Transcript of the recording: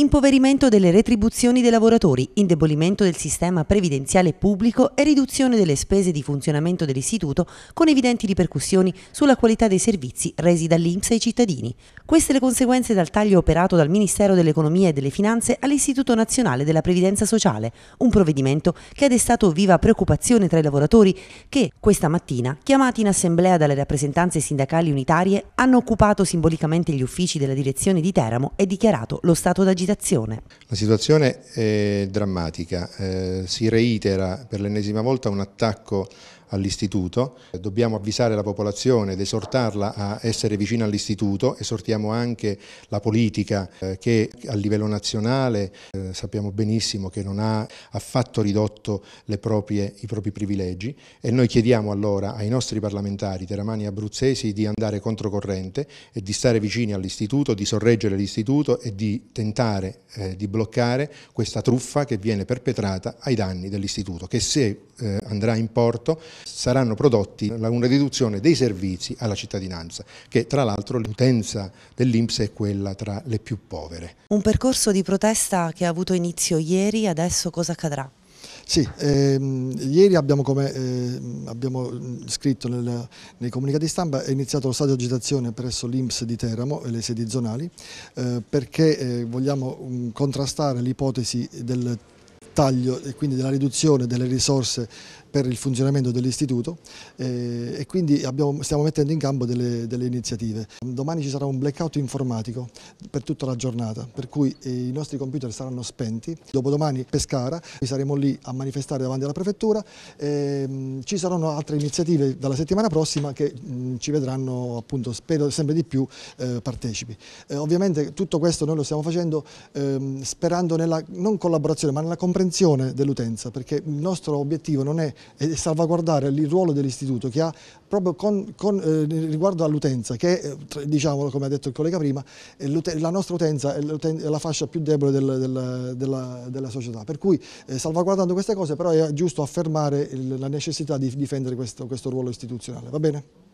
impoverimento delle retribuzioni dei lavoratori, indebolimento del sistema previdenziale pubblico e riduzione delle spese di funzionamento dell'istituto con evidenti ripercussioni sulla qualità dei servizi resi dall'Inps ai cittadini. Queste le conseguenze dal taglio operato dal Ministero dell'Economia e delle Finanze all'Istituto Nazionale della Previdenza Sociale, un provvedimento che ha destato viva preoccupazione tra i lavoratori che, questa mattina, chiamati in assemblea dalle rappresentanze sindacali unitarie, hanno occupato simbolicamente gli uffici della direzione di Teramo e dichiarato lo stato d'agitazione agitazione. La situazione è drammatica, eh, si reitera per l'ennesima volta un attacco all'istituto, dobbiamo avvisare la popolazione ed esortarla a essere vicina all'istituto, esortiamo anche la politica eh, che a livello nazionale eh, sappiamo benissimo che non ha affatto ridotto proprie, i propri privilegi e noi chiediamo allora ai nostri parlamentari teramani e abruzzesi di andare controcorrente e di stare vicini all'istituto, di sorreggere l'istituto e di tentare cercare eh, di bloccare questa truffa che viene perpetrata ai danni dell'istituto, che se eh, andrà in porto saranno prodotti una riduzione dei servizi alla cittadinanza, che tra l'altro l'utenza dell'Inps è quella tra le più povere. Un percorso di protesta che ha avuto inizio ieri, adesso cosa accadrà? Sì, ehm, ieri abbiamo, come eh, abbiamo scritto nel, nei comunicati stampa, è iniziato lo stadio di agitazione presso l'Inps di Teramo e le sedi zonali eh, perché eh, vogliamo um, contrastare l'ipotesi del taglio e quindi della riduzione delle risorse per il funzionamento dell'istituto eh, e quindi abbiamo, stiamo mettendo in campo delle, delle, iniziative. Domani ci sarà un blackout informatico per tutta la giornata, per cui eh, i nostri computer saranno spenti. Dopodomani Pescara, saremo lì a manifestare davanti alla prefettura. Eh, ci saranno altre iniziative dalla settimana prossima che mh, mm, ci vedranno appunto, spero sempre di più eh, partecipi. Eh, ovviamente tutto questo noi lo stiamo facendo ehm, sperando nella non collaborazione ma nella comprensione dell'utenza perché il nostro obiettivo non è e salvaguardare il ruolo dell'istituto che ha proprio con, con, eh, riguardo all'utenza, che è, eh, diciamo, come ha detto il collega prima, eh, la nostra utenza è, uten è la fascia più debole del, del, della, della, società. Per cui eh, salvaguardando queste cose però è giusto affermare la necessità di difendere questo, questo ruolo istituzionale. Va bene?